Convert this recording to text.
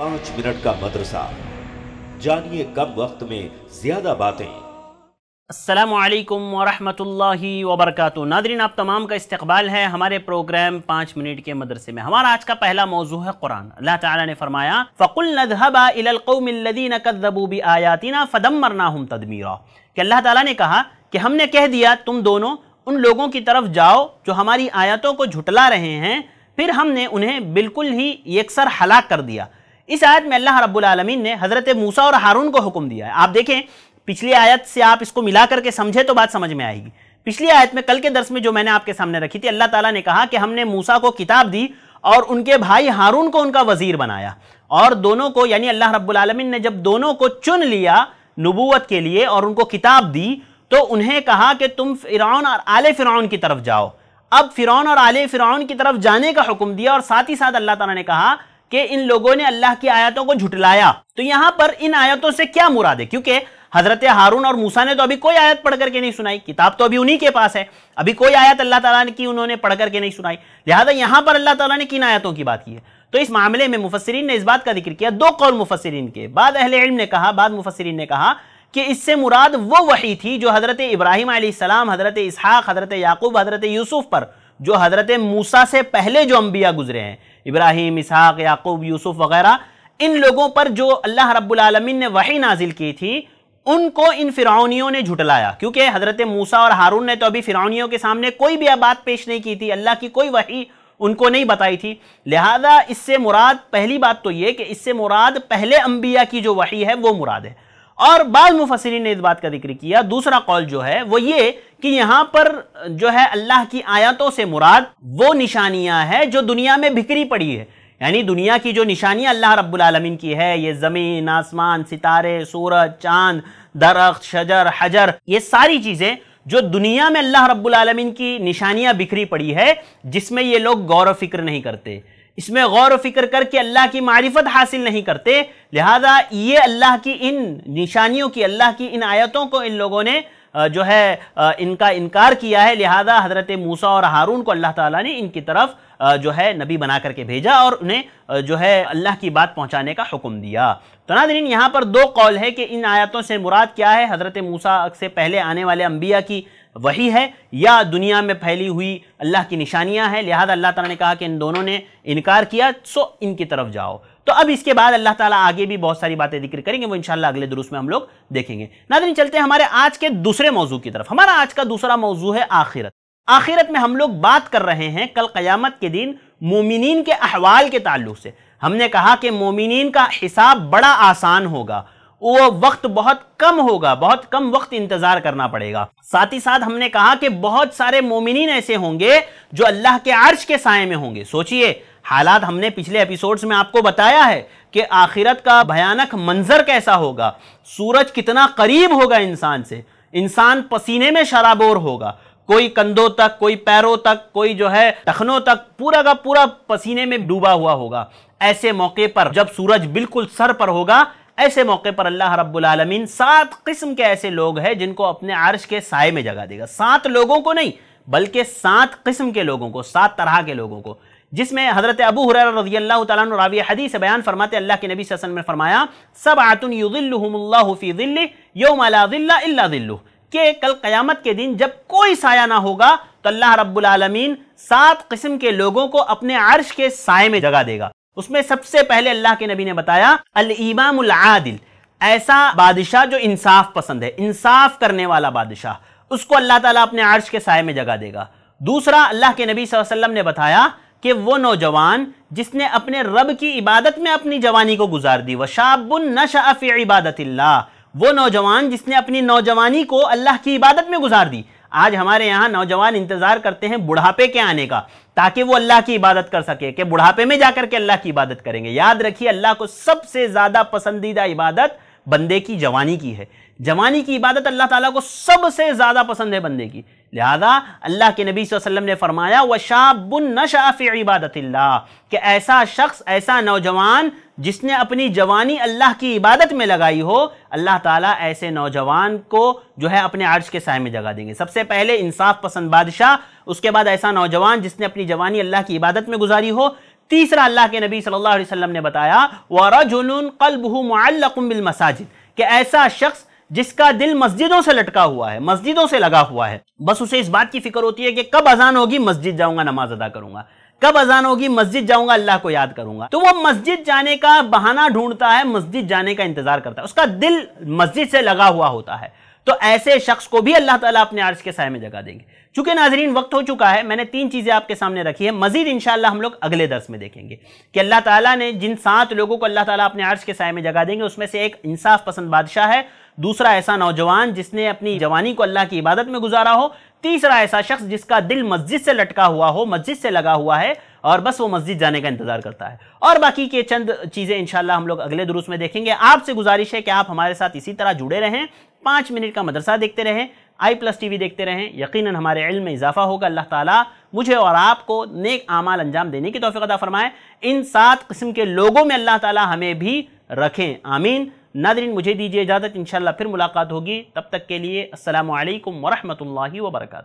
पांच मिनट का मदरसा जानिए कम वक्त में ज्यादा बातें असलम वरहमतुल्लाहि वबरकatuh नादरीन आप तमाम का इस्तकबाल है हमारे प्रोग्राम पाँच मिनट के मदरसे में हमारा आज का पहला मौजू है कुरान अल्लाह ताला ने फरमाया फ़कुल नदहबादीन कदबूबी आयातिना फ़दमरना हम तदमीरा कि अल्लाह ताला ने कहा कि हमने कह दिया तुम दोनों उन लोगों की तरफ जाओ जो हमारी आयतों को झुटला रहे हैं फिर हमने उन्हें बिल्कुल ही यकसर हलाक कर दिया इस आयत में अल्लाह रब्बुल आलमीन ने हज़रत मूसा और हारून को हुक्म दिया है आप देखें पिछली आयत से आप इसको मिला करके समझे तो बात समझ में आएगी पिछली आयत में कल के दर्श में जो मैंने आपके सामने रखी थी अल्लाह ताला ने कहा कि हमने मूसा को किताब दी और उनके भाई हारून को उनका वजीर बनाया और दोनों को यानी अल्लाह रब्बुल आलमीन ने जब दोनों को चुन लिया नबूवत के लिए और उनको किताब दी तो उन्हें कहा कि तुम फ़िरौन और आले फ़िरौन की तरफ जाओ अब फ़िरौन और आले फ़िरौन की तरफ जाने का हुक्म दिया और साथ ही साथ अल्लाह ताला ने कहा कि इन लोगों ने अल्लाह की आयतों को झुटलाया तो यहां पर इन आयतों से क्या मुराद है क्योंकि हजरत हारून और मूसा ने तो अभी कोई आयत पढ़ करके नहीं सुनाई किताब तो अभी उन्हीं के पास है अभी कोई आयत अल्लाह तला ने की उन्होंने पढ़ करके नहीं सुनाई लिहाजा यहां पर अल्लाह तला ने किन आयतों की बात की है तो इस मामले में मुफसरीन ने इस बात का जिक्र किया दो कौल मुफसरीन के बाद अहल इम ने कहा बाद मुफसरीन ने कहा कि इससे मुराद वो वही थी जो हज़रत इब्राहिम सलाम हज़रत इसहाक़ हज़रत याकूब हज़रत यूसुफ़ पर जो हज़रत मूसा से पहले जो अम्बिया गुजरे हैं इब्राहिम इसहाक याकूब यूसुफ वगैरह इन लोगों पर जो अल्लाह रब्बुलआलमीन ने वही नाजिल की थी उनको इन फ़िरौनियों ने झुटलाया क्योंकि हज़रत मूसा और हारून ने तो अभी फ़िरौनियों के सामने कोई भी बात पेश नहीं की थी अल्लाह की कोई वही उनको नहीं बताई थी लिहाजा इससे मुराद पहली बात तो ये कि इससे मुराद पहले अम्बिया की जो वही है वो मुराद है और बाद मुफसरी ने इस बात का जिक्र किया दूसरा कौल जो है वो ये कि यहाँ पर जो है अल्लाह की आयतों से मुराद वो निशानियाँ हैं जो दुनिया में बिखरी पड़ी है यानी दुनिया की जो निशानियाँ अल्लाह रब्बुल आलमीन की है ये ज़मीन आसमान सितारे सूरज चांद दरख्त शजर हजर ये सारी चीज़ें जो दुनिया में अल्लाह रब्बुल आलमीन की निशानियाँ बिखरी पड़ी है जिसमें ये लोग गौर फिक्र नहीं करते इसमें गौर फिक्र करके अल्लाह की मारिफत हासिल नहीं करते लिहाजा ये अल्लाह की इन निशानियों की अल्लाह की इन आयतों को इन लोगों ने जो है इनका इनकार किया है लिहाजा हज़रत मूसा और हारून को अल्लाह ताला ने इनकी तरफ जो है नबी बना करके भेजा और उन्हें जो है अल्लाह की बात पहुंचाने का हुक्म दिया तो दिन यहाँ पर दो कौल है कि इन आयतों से मुराद क्या है हज़रत मूसा से पहले आने वाले अम्बिया की वही है या दुनिया में फैली हुई अल्लाह की निशानियां हैं लिहाजा अल्लाह ताला ने कहा कि इन दोनों ने इनकार किया सो इनकी तरफ जाओ तो अब इसके बाद अल्लाह ताला आगे भी बहुत सारी बातें जिक्र करेंगे वो इंशाल्लाह अगले दुरुस्त में हम लोग देखेंगे नाजरीन चलते हैं हमारे आज के दूसरे मौजू की तरफ हमारा आज का दूसरा मौजू है आखिरत आखिरत में हम लोग बात कर रहे हैं कल क्यामत के दिन मोमिन के अहवाल के ताल्लुक से हमने कहा कि मोमिन का हिसाब बड़ा आसान होगा वो वक्त बहुत कम होगा बहुत कम वक्त इंतजार करना पड़ेगा साथ ही साथ हमने कहा कि बहुत सारे मोमिन ऐसे होंगे जो अल्लाह के अर्श के साय में होंगे सोचिए हालात हमने पिछले एपिसोड्स में आपको बताया है कि आखिरत का भयानक मंजर कैसा होगा सूरज कितना करीब होगा इंसान से इंसान पसीने में शराबोर होगा कोई कंधों तक कोई पैरों तक कोई जो है टखनों तक पूरा का पूरा पसीने में डूबा हुआ होगा ऐसे मौके पर जब सूरज बिल्कुल सर पर होगा ऐसे मौके पर अल्लाह रब्बुलमीन सात किस्म के ऐसे लोग हैं जिनको अपने आर्श के साय में जगह देगा सात लोगों को नहीं बल्कि सात किस्म के लोगों को सात तरह के लोगों को जिसमें हज़रत अबू हुरर रजी अल्लाह तवी हदी से बयान फरमाते अल्लाह के नबी वसल्लम ने फरमाया सब आतुनफ़ी दिल्ली योमिल्लाल्लु के कल क़यामत के दिन जब कोई साया ना होगा तो अल्लाह रब्बुल रबालमीन सात किस्म के लोगों को अपने अर्श के साय में जगह देगा उसमें सबसे पहले अल्लाह के नबी ने बताया अल इमामुल आदिल ऐसा बादशाह जो इंसाफ पसंद है इंसाफ करने वाला बादशाह उसको अल्लाह ताला अपने आर्श के साय में जगह देगा दूसरा अल्लाह के नबी वसल्लम ने बताया कि वो नौजवान जिसने अपने रब की इबादत में अपनी जवानी को गुजार दी वशाबुन नशाफ़ इबादत वो नौजवान जिसने अपनी नौजवानी को अल्लाह की इबादत में गुजार दी आज हमारे यहाँ नौजवान इंतजार करते हैं बुढ़ापे के आने का ताकि वो अल्लाह की इबादत कर सके कि बुढ़ापे में जाकर के अल्लाह की इबादत करेंगे याद रखिए अल्लाह को सबसे ज्यादा पसंदीदा इबादत बंदे की जवानी की है जवानी की इबादत अल्लाह ताला को सबसे ज़्यादा पसंद है बंदे की लिहाजा अल्लाह के नबी वसल्लम ने फरमाया व शाबुन नशाफ़ी इबादत कि ऐसा शख्स ऐसा नौजवान जिसने अपनी जवानी अल्लाह की इबादत में लगाई हो अल्लाह ताला ऐसे नौजवान को जो है अपने आर्ज के साय में जगा देंगे सबसे पहले इंसाफ पसंद बादशाह उसके बाद ऐसा नौजवान जिसने अपनी जवानी अल्लाह की इबादत में गुजारी हो तीसरा अल्लाह के नबी सल्लल्लाहु अलैहि वसल्लम ने बताया वरजुन कल्बहु बिल मसाजिद कि ऐसा शख्स जिसका दिल मस्जिदों से लटका हुआ है मस्जिदों से लगा हुआ है बस उसे इस बात की फिक्र होती है कि कब अजान होगी मस्जिद जाऊंगा नमाज अदा करूंगा कब अजान होगी मस्जिद जाऊंगा अल्लाह को याद करूंगा तो वो मस्जिद जाने का बहाना ढूंढता है मस्जिद जाने का इंतजार करता है उसका दिल मस्जिद से लगा हुआ होता है तो ऐसे शख्स को भी अल्लाह ताला अपने आर्श के साय में जगह देंगे चूंकि नाजरीन वक्त हो चुका है मैंने तीन चीज़ें आपके सामने रखी है मजीद इन हम लोग अगले दर्स में देखेंगे कि अल्लाह ताला ने जिन सात लोगों को अल्लाह ताला अपने आर्श के साय में जगह देंगे उसमें से एक इंसाफ पसंद बादशाह है दूसरा ऐसा नौजवान जिसने अपनी जवानी को अल्लाह की इबादत में गुजारा हो तीसरा ऐसा शख्स जिसका दिल मस्जिद से लटका हुआ हो मस्जिद से लगा हुआ है और बस वो मस्जिद जाने का इंतज़ार करता है और बाकी के चंद चीज़ें इंशाल्लाह हम लोग अगले दुरुस्त में देखेंगे आपसे गुजारिश है कि आप हमारे साथ इसी तरह जुड़े रहें पाँच मिनट का मदरसा देखते रहें आई प्लस टी वी देखते रहें यकीन हमारे इल्म में इजाफा होगा अल्लाह ताला मुझे और आपको नेक आमाल अंजाम देने की तोफ़ी अदा फरमाए इन सात किस्म के लोगों में अल्लाह ताला हमें भी रखें आमीन नादरीन मुझे दीजिए इजाज़त इन फिर मुलाकात होगी तब तक के लिए असल वरहमल वर्का